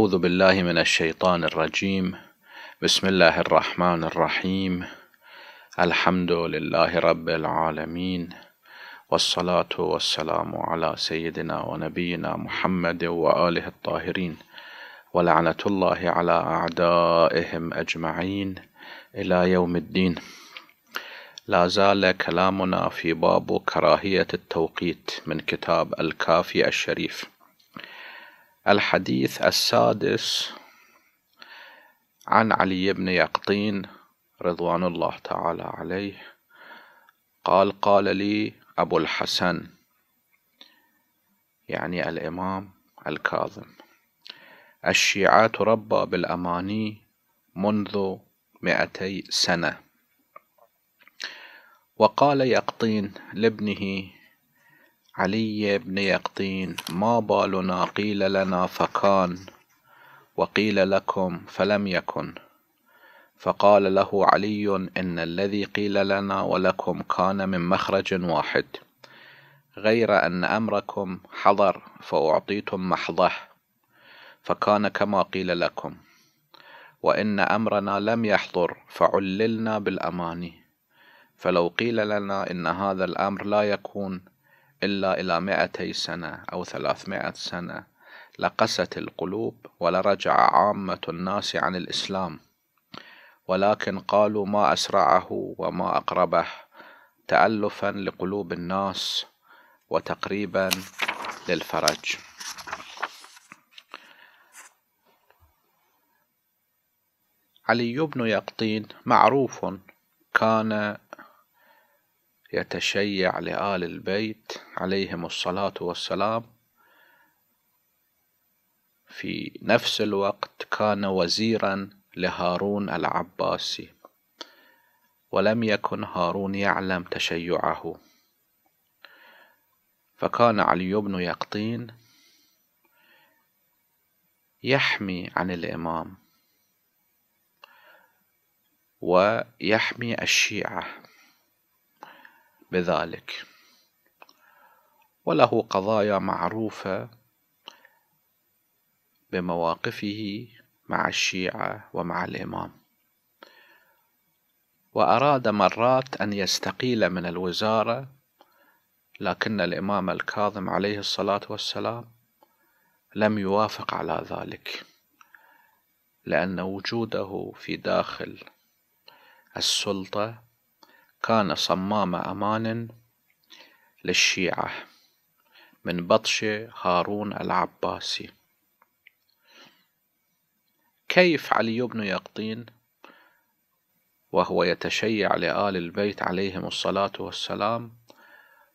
أعوذ بالله من الشيطان الرجيم بسم الله الرحمن الرحيم الحمد لله رب العالمين والصلاة والسلام على سيدنا ونبينا محمد وآله الطاهرين ولعنة الله على أعدائهم أجمعين إلى يوم الدين لا زال كلامنا في باب كراهية التوقيت من كتاب الكافي الشريف الحديث السادس عن علي بن يقطين رضوان الله تعالى عليه قال قال لي أبو الحسن يعني الإمام الكاظم الشيعة تربى بالأماني منذ مئتي سنة وقال يقطين لابنه علي بن يقطين ما بالنا قيل لنا فكان وقيل لكم فلم يكن فقال له علي إن الذي قيل لنا ولكم كان من مخرج واحد غير أن أمركم حضر فأعطيتم محضه فكان كما قيل لكم وإن أمرنا لم يحضر فعللنا بالأماني فلو قيل لنا إن هذا الأمر لا يكون إلا إلى مائتي سنة أو ثلاثمائة سنة لقست القلوب ولرجع عامة الناس عن الإسلام ولكن قالوا ما أسرعه وما أقربه تألفا لقلوب الناس وتقريبا للفرج علي بن يقطين معروف كان يتشيع لآل البيت عليهم الصلاة والسلام في نفس الوقت كان وزيرا لهارون العباسي ولم يكن هارون يعلم تشيعه فكان علي بن يقطين يحمي عن الإمام ويحمي الشيعة بذلك وله قضايا معروفة بمواقفه مع الشيعة ومع الإمام وأراد مرات أن يستقيل من الوزارة لكن الإمام الكاظم عليه الصلاة والسلام لم يوافق على ذلك لأن وجوده في داخل السلطة كان صمام أمان للشيعة من بطش هارون العباسي كيف علي بن يقطين وهو يتشيع لآل البيت عليهم الصلاة والسلام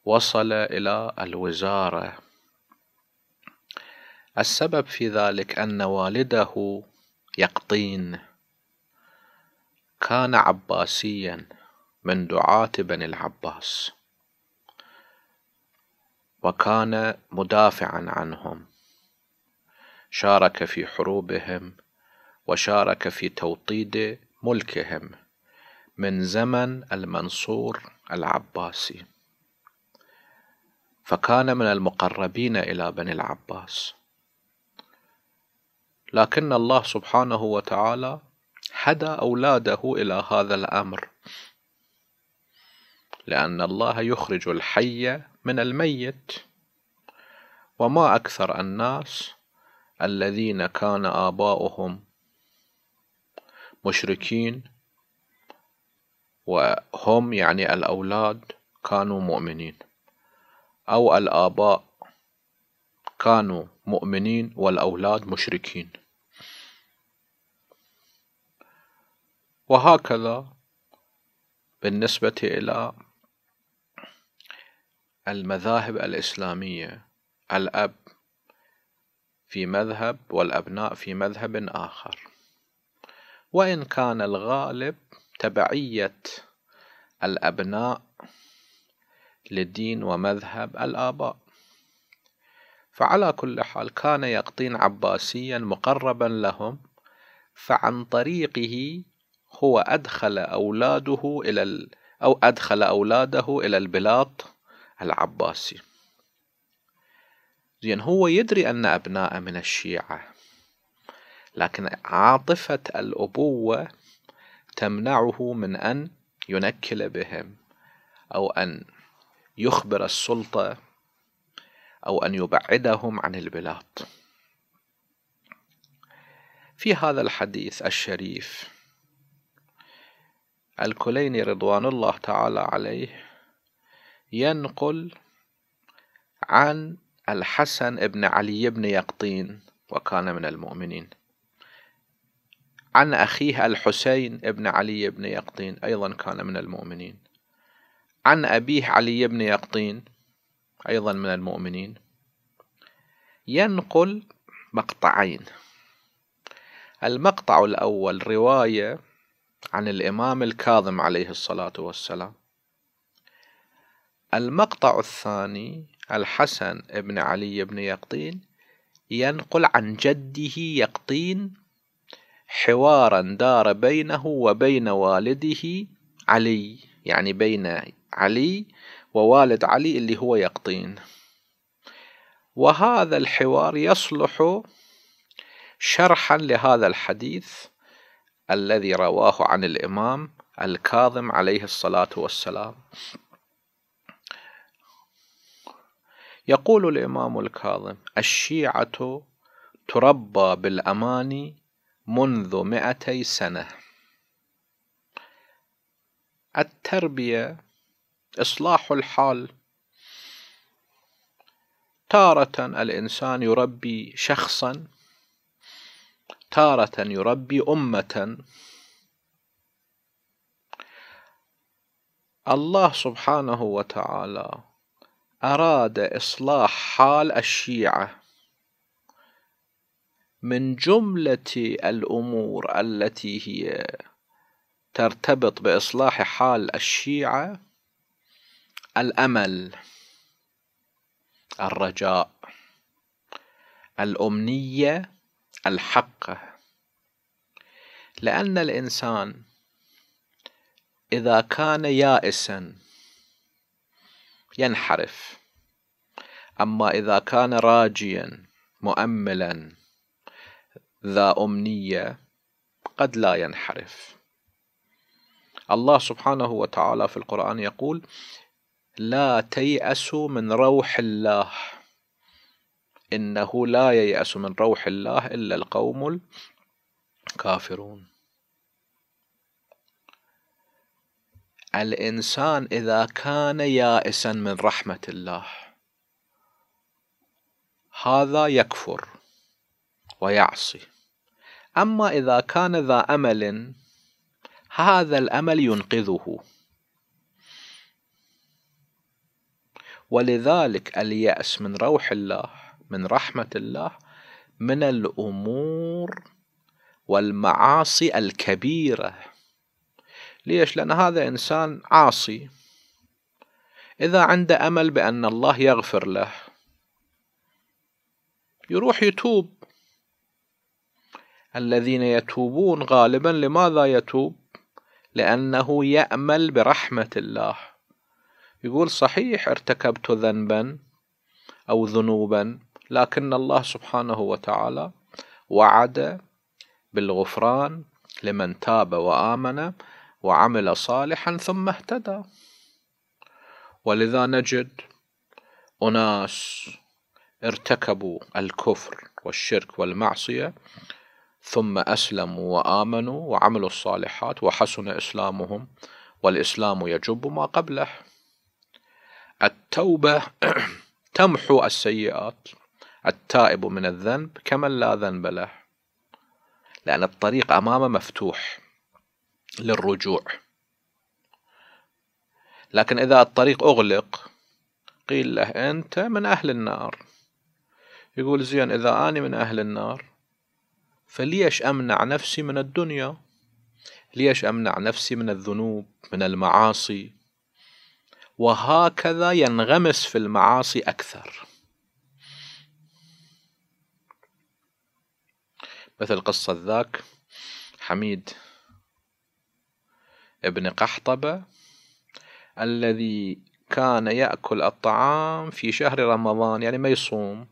وصل إلى الوزارة السبب في ذلك أن والده يقطين كان عباسيا من دعاة بني العباس وكان مدافعا عنهم شارك في حروبهم وشارك في توطيد ملكهم من زمن المنصور العباسي فكان من المقربين الى بني العباس لكن الله سبحانه وتعالى هدى اولاده الى هذا الامر لأن الله يخرج الحي من الميت وما أكثر الناس الذين كان آباؤهم مشركين وهم يعني الأولاد كانوا مؤمنين أو الآباء كانوا مؤمنين والأولاد مشركين وهكذا بالنسبة إلى المذاهب الإسلامية الأب في مذهب والأبناء في مذهب آخر وإن كان الغالب تبعية الأبناء للدين ومذهب الآباء فعلى كل حال كان يقطين عباسيا مقربا لهم فعن طريقه هو أدخل أولاده إلى أو أدخل أولاده إلى البلاط العباسي زين هو يدري أن أبناءه من الشيعة لكن عاطفة الأبوة تمنعه من أن ينكل بهم أو أن يخبر السلطة أو أن يبعدهم عن البلاد في هذا الحديث الشريف الكليني رضوان الله تعالى عليه ينقل عن الحسن بن علي بن يقطين وكان من المؤمنين عن أخيه الحسين بن علي بن يقطين أيضا كان من المؤمنين عن أبيه علي بن يقطين أيضا من المؤمنين ينقل مقطعين المقطع الأول رواية عن الإمام الكاظم عليه الصلاة والسلام المقطع الثاني الحسن بن علي بن يقطين ينقل عن جده يقطين حوارا دار بينه وبين والده علي يعني بين علي ووالد علي اللي هو يقطين وهذا الحوار يصلح شرحا لهذا الحديث الذي رواه عن الإمام الكاظم عليه الصلاة والسلام يقول الإمام الكاظم الشيعة تربى بالأماني منذ مئتي سنة التربية إصلاح الحال تارة الإنسان يربي شخصا تارة يربي أمة الله سبحانه وتعالى أراد إصلاح حال الشيعة من جملة الأمور التي هي ترتبط بإصلاح حال الشيعة الأمل الرجاء الأمنية الحقة لأن الإنسان إذا كان يائسا ينحرف أما إذا كان راجيا مؤملا ذا أمنية قد لا ينحرف الله سبحانه وتعالى في القرآن يقول لا تيأسوا من روح الله إنه لا ييأس من روح الله إلا القوم الكافرون الإنسان إذا كان يائسا من رحمة الله هذا يكفر ويعصي أما إذا كان ذا أمل هذا الأمل ينقذه ولذلك اليأس من روح الله من رحمة الله من الأمور والمعاصي الكبيره ليش لأن هذا إنسان عاصي إذا عنده أمل بأن الله يغفر له يروح يتوب الذين يتوبون غالبا لماذا يتوب لأنه يأمل برحمة الله يقول صحيح ارتكبت ذنبا أو ذنوبا لكن الله سبحانه وتعالى وعد بالغفران لمن تاب وآمن وعمل صالحا ثم اهتدى ولذا نجد أناس ارتكبوا الكفر والشرك والمعصية ثم أسلموا وآمنوا وعملوا الصالحات وحسن إسلامهم والإسلام يجب ما قبله التوبة تمحو السيئات التائب من الذنب كمن لا ذنب له لأن الطريق أمامه مفتوح للرجوع لكن إذا الطريق أغلق قيل له أنت من أهل النار يقول زين إذا أنا من أهل النار فليش أمنع نفسي من الدنيا ليش أمنع نفسي من الذنوب من المعاصي وهكذا ينغمس في المعاصي أكثر مثل قصة ذاك حميد ابن قحطبة الذي كان يأكل الطعام في شهر رمضان يعني ما يصوم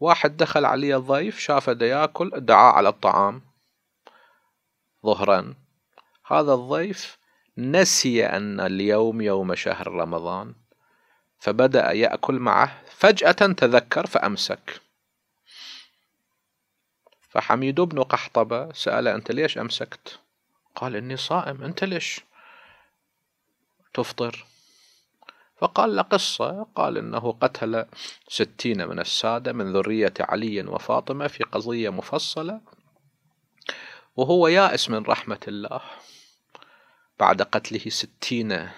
واحد دخل عليه ضيف شافه دا ياكل دعا على الطعام ظهرا هذا الضيف نسي أن اليوم يوم شهر رمضان فبدأ يأكل معه فجأة تذكر فأمسك فحميد بن قحطبة سأل أنت ليش أمسكت قال إني صائم أنت ليش تفطر فقال له قصة قال إنه قتل ستين من السادة من ذرية علي وفاطمة في قضية مفصلة وهو يائس من رحمة الله بعد قتله ستين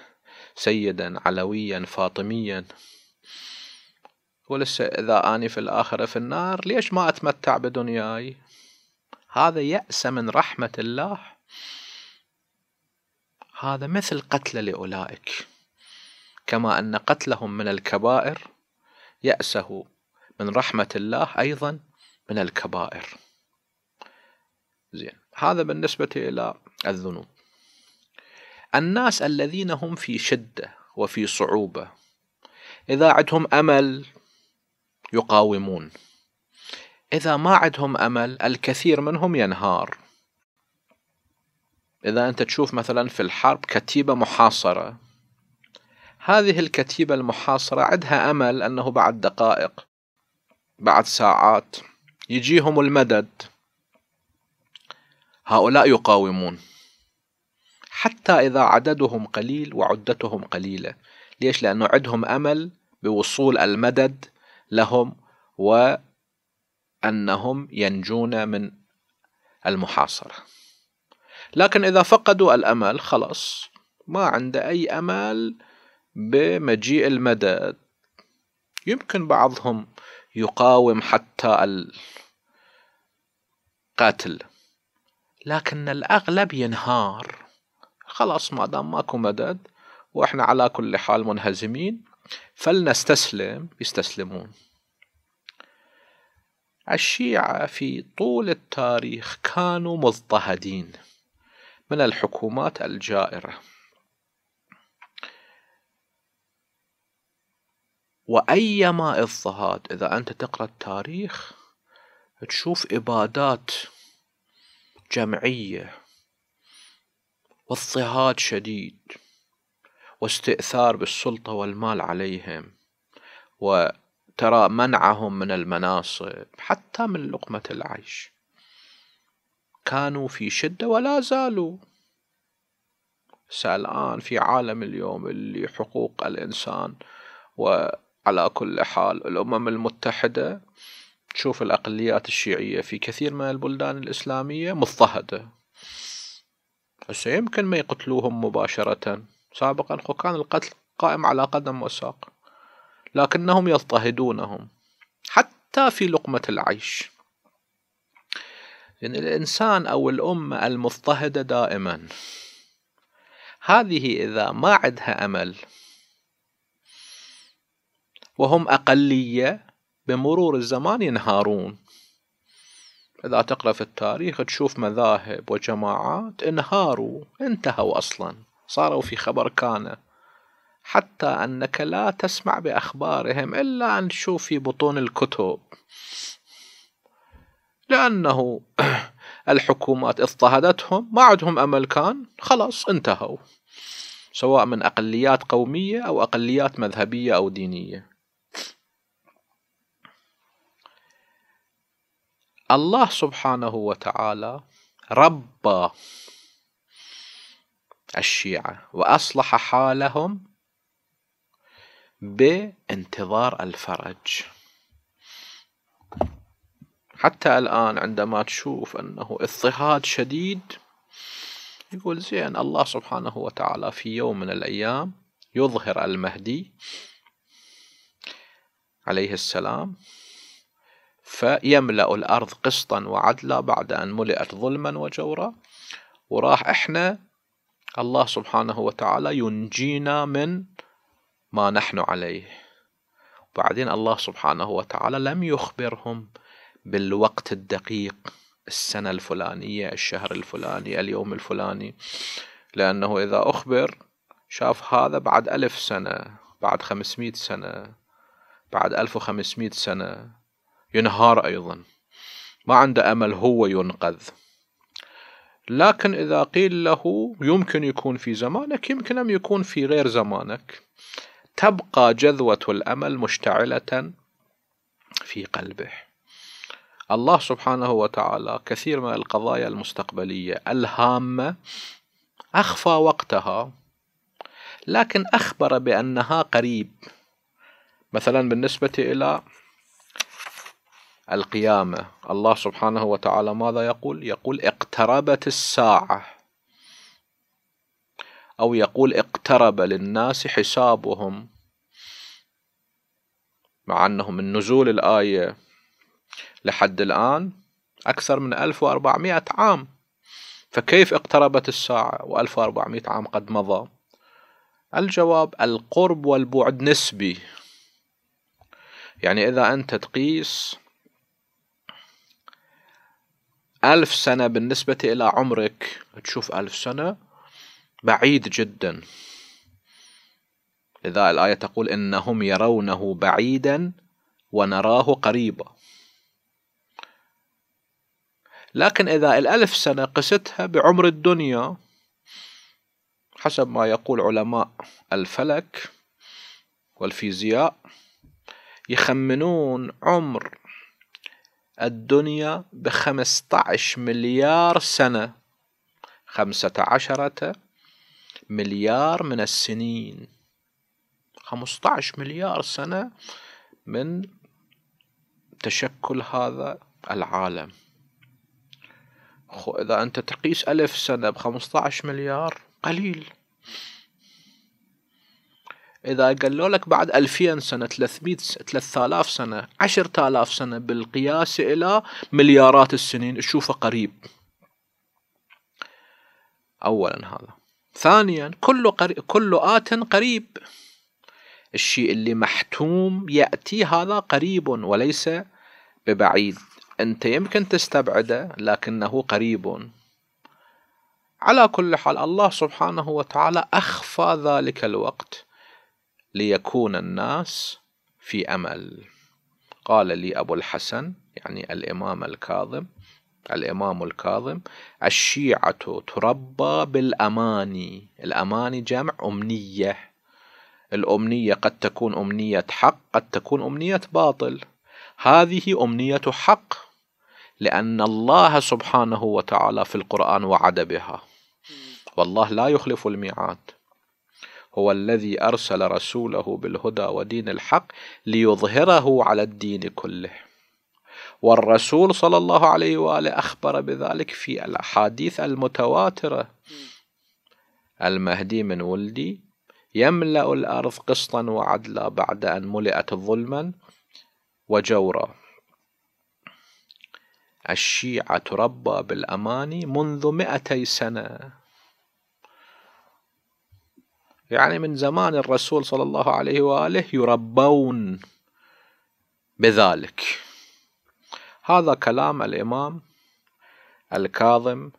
سيدا علويا فاطميا ولسه إذا أني في الآخرة في النار ليش ما أتمتع بدنياي هذا يأس من رحمة الله هذا مثل قتل لأولئك كما أن قتلهم من الكبائر يأسه من رحمة الله أيضا من الكبائر زين هذا بالنسبة إلى الذنوب الناس الذين هم في شدة وفي صعوبة إذا عندهم أمل يقاومون إذا ما عندهم أمل الكثير منهم ينهار إذا أنت تشوف مثلا في الحرب كتيبة محاصرة هذه الكتيبة المحاصرة عندها أمل أنه بعد دقائق بعد ساعات يجيهم المدد هؤلاء يقاومون حتى إذا عددهم قليل وعدتهم قليلة ليش؟ لأنه عندهم أمل بوصول المدد لهم وأنهم ينجون من المحاصره لكن إذا فقدوا الأمل خلاص ما عنده أي أمل بمجيء المدد يمكن بعضهم يقاوم حتى القتل لكن الأغلب ينهار خلاص ما دام ماكو مدد وإحنا على كل حال منهزمين فلنستسلم يستسلمون الشيعة في طول التاريخ كانوا مضطهدين من الحكومات الجائرة وأيما اضطهاد إذا أنت تقرأ التاريخ تشوف إبادات جمعية واضطهاد شديد واستئثار بالسلطة والمال عليهم وترى منعهم من المناصب حتى من لقمة العيش كانوا في شدة ولا زالوا سالآن في عالم اليوم اللي حقوق الإنسان وعلى كل حال الأمم المتحدة تشوف الأقليات الشيعية في كثير من البلدان الإسلامية مضطهدة هسه يمكن ما يقتلوهم مباشرة سابقا كان القتل قائم على قدم وساق لكنهم يضطهدونهم حتى في لقمة العيش يعني الإنسان أو الأمة المضطهدة دائما هذه إذا ما عندها أمل وهم أقلية بمرور الزمان ينهارون إذا تقرأ في التاريخ تشوف مذاهب وجماعات انهاروا انتهوا أصلا صاروا في خبر كان حتى أنك لا تسمع بأخبارهم إلا أن تشوف في بطون الكتب لأنه الحكومات اضطهدتهم ما عندهم أمل كان خلاص انتهوا سواء من أقليات قومية أو أقليات مذهبية أو دينية الله سبحانه وتعالى ربى الشيعة وأصلح حالهم بانتظار الفرج حتى الآن عندما تشوف أنه اضطهاد شديد يقول زين الله سبحانه وتعالى في يوم من الأيام يظهر المهدي عليه السلام فيملأ الأرض قسطا وعدلا بعد أن ملئت ظلما وجورا وراح إحنا الله سبحانه وتعالى ينجينا من ما نحن عليه بعدين الله سبحانه وتعالى لم يخبرهم بالوقت الدقيق السنة الفلانية الشهر الفلاني اليوم الفلاني لأنه إذا أخبر شاف هذا بعد ألف سنة بعد خمسمائة سنة بعد ألف وخمسمائة سنة ينهار أيضا ما عنده أمل هو ينقذ لكن إذا قيل له يمكن يكون في زمانك يمكن أن يكون في غير زمانك تبقى جذوة الأمل مشتعلة في قلبه الله سبحانه وتعالى كثير من القضايا المستقبلية الهامة أخفى وقتها لكن أخبر بأنها قريب مثلا بالنسبة إلى القيامة الله سبحانه وتعالى ماذا يقول؟ يقول اقتربت الساعة أو يقول اقترب للناس حسابهم مع أنه من نزول الآية لحد الآن أكثر من 1400 عام فكيف اقتربت الساعة و1400 عام قد مضى الجواب القرب والبعد نسبي يعني إذا أنت تقيس ألف سنة بالنسبة إلى عمرك تشوف ألف سنة بعيد جدا لذا الآية تقول إنهم يرونه بعيدا ونراه قريبا لكن إذا الألف سنة قستها بعمر الدنيا حسب ما يقول علماء الفلك والفيزياء يخمنون عمر الدنيا بخمسة عشر مليار سنة خمسة عشرة مليار من السنين خمسة عشر مليار سنة من تشكل هذا العالم خو إذا أنت تقيس ألف سنة بخمسة عشر مليار قليل إذا قالوا لك بعد ألفين سنة ثلاثمية ثلاثة آلاف سنة عشرة آلاف سنة بالقياس إلى مليارات السنين تشوفه قريب أولا هذا ثانيا كل قري... كل آت قريب الشيء اللي محتوم يأتي هذا قريب وليس ببعيد أنت يمكن تستبعده لكنه قريب على كل حال الله سبحانه وتعالى أخفى ذلك الوقت ليكون الناس في أمل قال لي أبو الحسن يعني الإمام الكاظم الإمام الكاظم الشيعة تربى بالأماني الأماني جمع أمنية الأمنية قد تكون أمنية حق قد تكون أمنية باطل هذه أمنية حق لأن الله سبحانه وتعالى في القرآن وعد بها والله لا يخلف الميعاد هو الذي أرسل رسوله بالهدى ودين الحق ليظهره على الدين كله والرسول صلى الله عليه وآله أخبر بذلك في الأحاديث المتواترة المهدي من ولدي يملأ الأرض قسطا وعدلا بعد أن ملئت ظلما وجورا الشيعة تربى بالأماني منذ مئتي سنة يعني من زمان الرسول صلى الله عليه وآله يربون بذلك هذا كلام الإمام الكاظم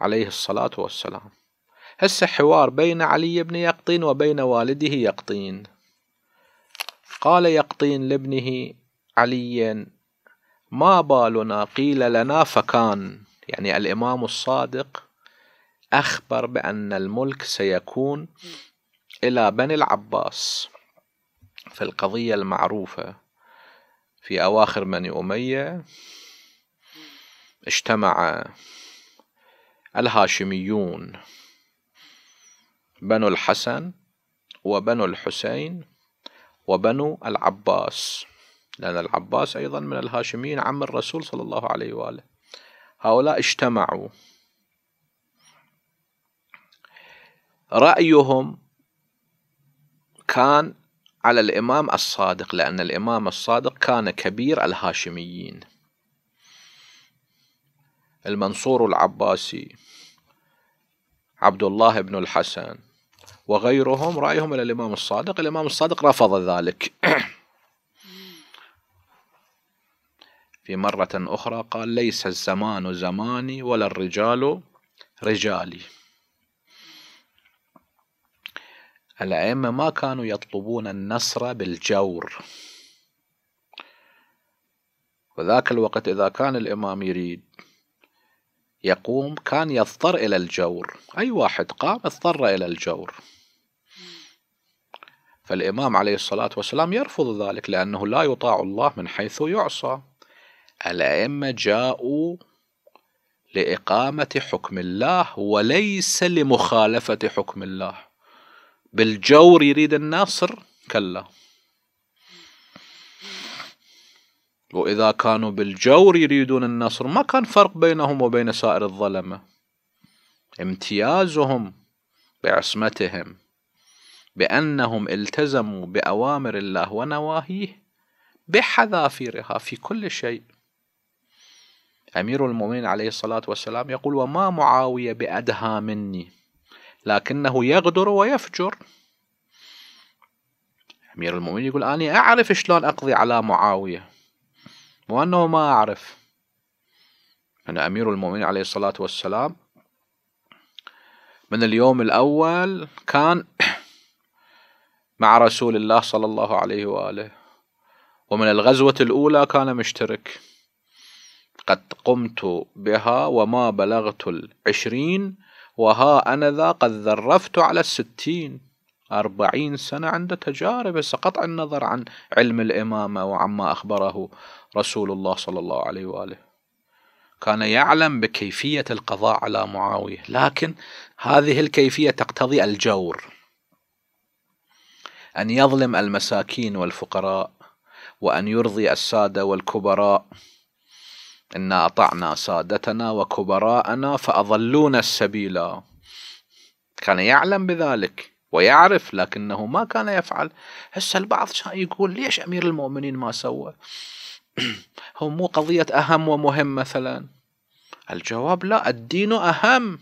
عليه الصلاة والسلام هسه حوار بين علي بن يقطين وبين والده يقطين قال يقطين لابنه عليا ما بالنا قيل لنا فكان يعني الإمام الصادق أخبر بأن الملك سيكون إلى بني العباس في القضية المعروفة في أواخر بني أمية اجتمع الهاشميون بنو الحسن وبنو الحسين وبنو العباس لأن العباس أيضا من الهاشميين عم الرسول صلى الله عليه وآله هؤلاء اجتمعوا رأيهم كان على الإمام الصادق لأن الإمام الصادق كان كبير الهاشميين المنصور العباسي عبد الله بن الحسن وغيرهم رأيهم إلى الإمام الصادق الإمام الصادق رفض ذلك في مرة أخرى قال ليس الزمان زماني ولا الرجال رجالي الأئمة ما كانوا يطلبون النصر بالجور وذاك الوقت إذا كان الإمام يريد يقوم كان يضطر إلى الجور أي واحد قام اضطر إلى الجور فالإمام عليه الصلاة والسلام يرفض ذلك لأنه لا يطاع الله من حيث يعصى الأئمة جاءوا لإقامة حكم الله وليس لمخالفة حكم الله بالجور يريد الناصر كلا وإذا كانوا بالجور يريدون النصر ما كان فرق بينهم وبين سائر الظلمة امتيازهم بعصمتهم بأنهم التزموا بأوامر الله ونواهيه بحذافيرها في كل شيء أمير المؤمنين عليه الصلاة والسلام يقول وما معاوية بأدهى مني لكنه يغدر ويفجر أمير المؤمنين يقول أنا أعرف شلون أقضي على معاوية وأنه ما أعرف أنا أمير المؤمنين عليه الصلاة والسلام من اليوم الأول كان مع رسول الله صلى الله عليه وآله ومن الغزوة الأولى كان مشترك قد قمت بها وما بلغت العشرين وها أنا ذا قد ذرفت على الستين أربعين سنة عند تجارب قطع النظر عن علم الإمامة وعما أخبره رسول الله صلى الله عليه وآله كان يعلم بكيفية القضاء على معاوية لكن هذه الكيفية تقتضي الجور أن يظلم المساكين والفقراء وأن يرضي السادة والكبراء إنا أطعنا سادتنا وكبراءنا فأضلونا السبيلا كان يعلم بذلك ويعرف لكنه ما كان يفعل هسه البعض يقول ليش أمير المؤمنين ما سوى هو مو قضية أهم ومهم مثلا الجواب لا الدين أهم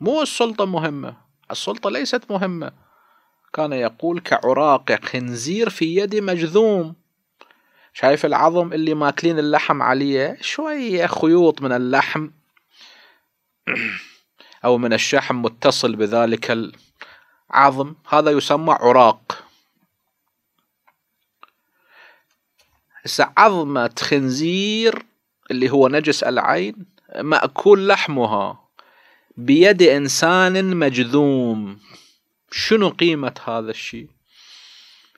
مو السلطة مهمة السلطة ليست مهمة كان يقول كعراق خنزير في يد مجذوم شايف العظم اللي ماكلين اللحم عليه شوية خيوط من اللحم أو من الشحم متصل بذلك العظم هذا يسمى عراق هسه عظمة خنزير اللي هو نجس العين مأكول لحمها بيد إنسان مجذوم شنو قيمة هذا الشيء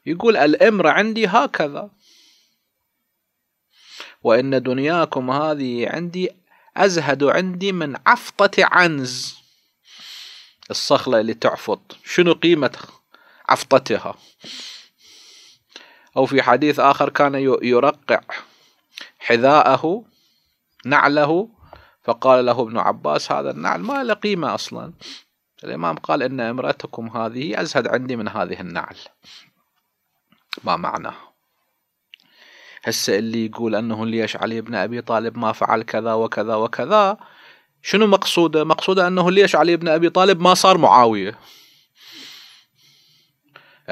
يقول الإمرة عندي هكذا وإن دنياكم هذه عندي أزهد عندي من عفطة عنز الصخلة اللي تعفط شنو قيمة عفطتها أو في حديث آخر كان يرقع حذاءه نعله فقال له ابن عباس هذا النعل ما له قيمة أصلا الإمام قال إن امرأتكم هذه أزهد عندي من هذه النعل ما معناه هسه اللي يقول انه ليش علي بن ابي طالب ما فعل كذا وكذا وكذا شنو مقصوده؟ مقصوده انه ليش علي بن ابي طالب ما صار معاويه.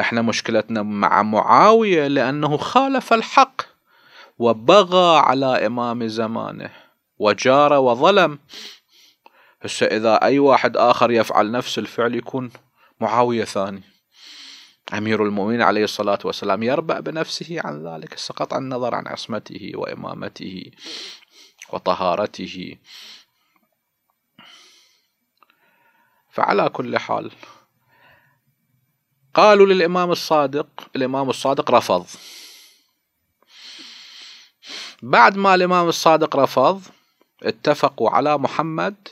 احنا مشكلتنا مع معاويه لانه خالف الحق وبغى على امام زمانه وجار وظلم. هسه اذا اي واحد اخر يفعل نفس الفعل يكون معاويه ثاني. أمير المؤمنين عليه الصلاة والسلام يربأ بنفسه عن ذلك سقط النظر عن عصمته وإمامته وطهارته فعلى كل حال قالوا للإمام الصادق الإمام الصادق رفض بعد ما الإمام الصادق رفض اتفقوا على محمد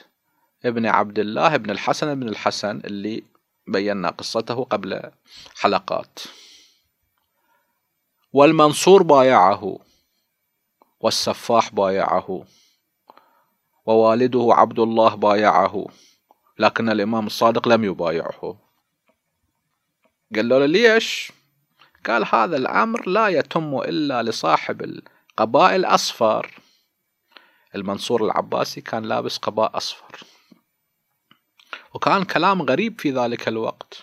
ابن عبد الله ابن الحسن ابن الحسن اللي بينا قصته قبل حلقات والمنصور بايعه والسفاح بايعه ووالده عبد الله بايعه لكن الإمام الصادق لم يبايعه قال له ليش قال هذا الأمر لا يتم إلا لصاحب القباء الأصفر المنصور العباسي كان لابس قباء أصفر وكان كلام غريب في ذلك الوقت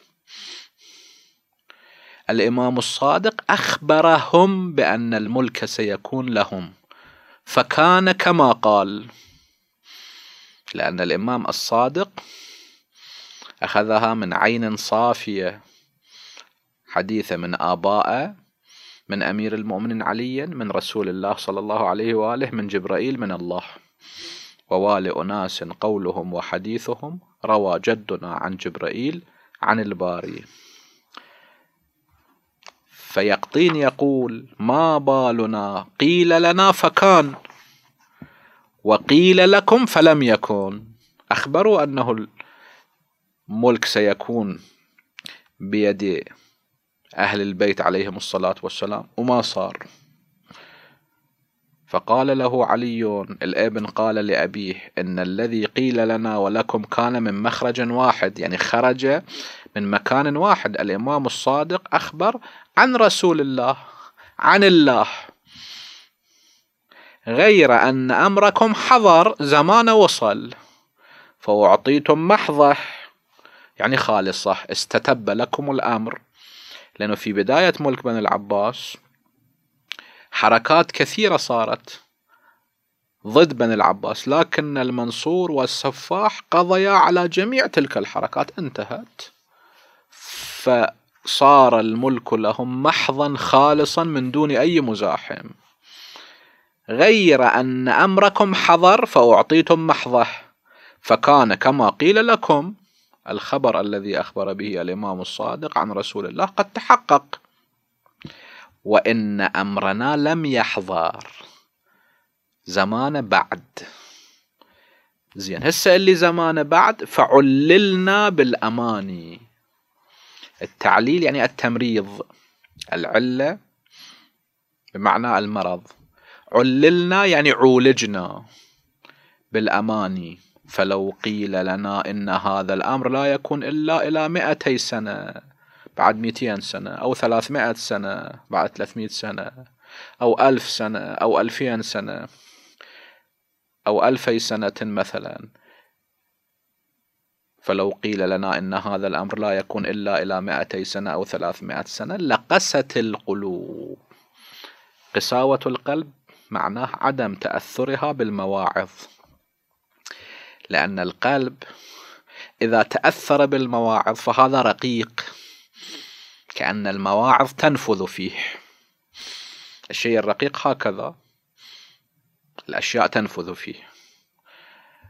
الإمام الصادق أخبرهم بأن الملك سيكون لهم فكان كما قال لأن الإمام الصادق أخذها من عين صافية حديثة من آبائه من أمير المؤمنين علي من رسول الله صلى الله عليه وآله من جبرائيل من الله ووال أناس قولهم وحديثهم روى جدنا عن جبرائيل عن الباري فيقطين يقول ما بالنا قيل لنا فكان وقيل لكم فلم يكن أخبروا أنه الملك سيكون بيد أهل البيت عليهم الصلاة والسلام وما صار فقال له علي الابن قال لأبيه إن الذي قيل لنا ولكم كان من مخرج واحد يعني خرج من مكان واحد الإمام الصادق أخبر عن رسول الله عن الله غير أن أمركم حضر زمان وصل فأعطيتم محضة يعني خالصة استتب لكم الأمر لأنه في بداية ملك بن العباس حركات كثيرة صارت ضد بني العباس لكن المنصور والسفاح قضيا على جميع تلك الحركات انتهت فصار الملك لهم محضا خالصا من دون أي مزاحم غير أن أمركم حضر فأعطيتم محضه فكان كما قيل لكم الخبر الذي أخبر به الإمام الصادق عن رسول الله قد تحقق وإن أمرنا لم يحضر زمان بعد زين هسه اللي زمان بعد فعللنا بالأماني التعليل يعني التمريض العلة بمعنى المرض عللنا يعني عولجنا بالأماني فلو قيل لنا إن هذا الأمر لا يكون إلا إلى مئتي سنة بعد 200 سنة أو 300 سنة بعد 300 سنة أو 1000 سنة أو 2000 سنة أو ألفي سنة مثلا فلو قيل لنا إن هذا الأمر لا يكون إلا إلى 200 سنة أو 300 سنة لقست القلوب قساوة القلب معناه عدم تأثرها بالمواعظ لأن القلب إذا تأثر بالمواعظ فهذا رقيق كأن المواعظ تنفذ فيه الشيء الرقيق هكذا الأشياء تنفذ فيه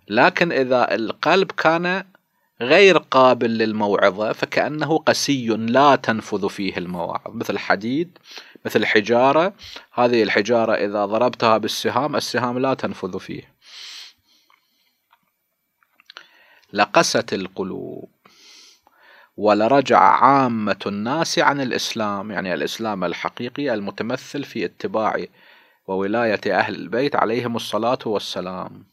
لكن إذا القلب كان غير قابل للموعظة فكأنه قسي لا تنفذ فيه المواعظ مثل حديد مثل حجارة هذه الحجارة إذا ضربتها بالسهام السهام لا تنفذ فيه لقست القلوب ولرجع عامة الناس عن الإسلام يعني الإسلام الحقيقي المتمثل في اتباع وولاية أهل البيت عليهم الصلاة والسلام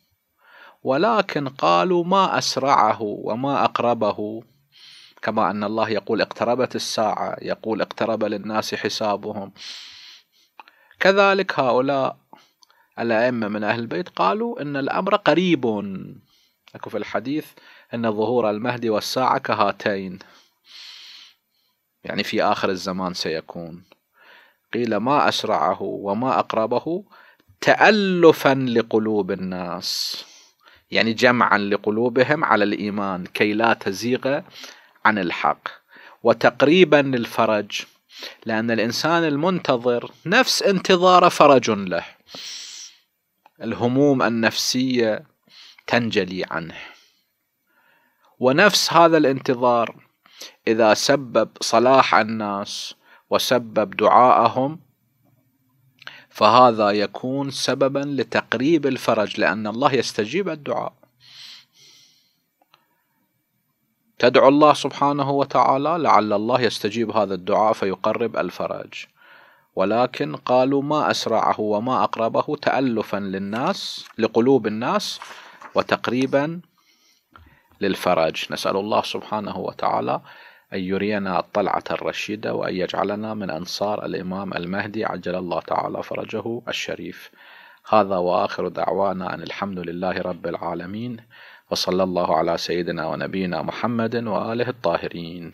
ولكن قالوا ما أسرعه وما أقربه كما أن الله يقول اقتربت الساعة يقول اقترب للناس حسابهم كذلك هؤلاء الأئمة من أهل البيت قالوا أن الأمر قريب أكو في الحديث أن ظهور المهدي والساعة كهاتين يعني في آخر الزمان سيكون قيل ما أسرعه وما أقربه تألفا لقلوب الناس يعني جمعا لقلوبهم على الإيمان كي لا تزيغ عن الحق وتقريبا للفرج لأن الإنسان المنتظر نفس انتظار فرج له الهموم النفسية تنجلي عنه ونفس هذا الانتظار اذا سبب صلاح الناس وسبب دعاءهم فهذا يكون سببا لتقريب الفرج لان الله يستجيب الدعاء تدعو الله سبحانه وتعالى لعل الله يستجيب هذا الدعاء فيقرب الفرج ولكن قالوا ما اسرعه وما اقربه تالفا للناس لقلوب الناس وتقريبا للفرج نسأل الله سبحانه وتعالى أن يرينا الطلعة الرشيدة وأن يجعلنا من أنصار الإمام المهدي عجل الله تعالى فرجه الشريف هذا وآخر دعوانا أن الحمد لله رب العالمين وصلى الله على سيدنا ونبينا محمد وآله الطاهرين